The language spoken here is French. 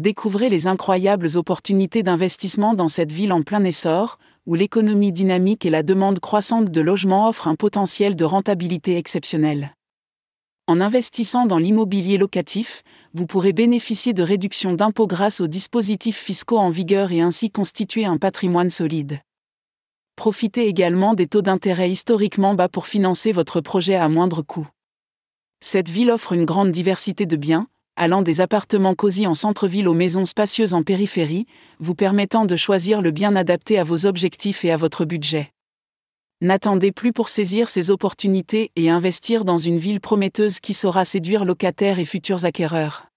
Découvrez les incroyables opportunités d'investissement dans cette ville en plein essor, où l'économie dynamique et la demande croissante de logements offrent un potentiel de rentabilité exceptionnel. En investissant dans l'immobilier locatif, vous pourrez bénéficier de réductions d'impôts grâce aux dispositifs fiscaux en vigueur et ainsi constituer un patrimoine solide. Profitez également des taux d'intérêt historiquement bas pour financer votre projet à moindre coût. Cette ville offre une grande diversité de biens, allant des appartements cosy en centre-ville aux maisons spacieuses en périphérie, vous permettant de choisir le bien adapté à vos objectifs et à votre budget. N'attendez plus pour saisir ces opportunités et investir dans une ville prometteuse qui saura séduire locataires et futurs acquéreurs.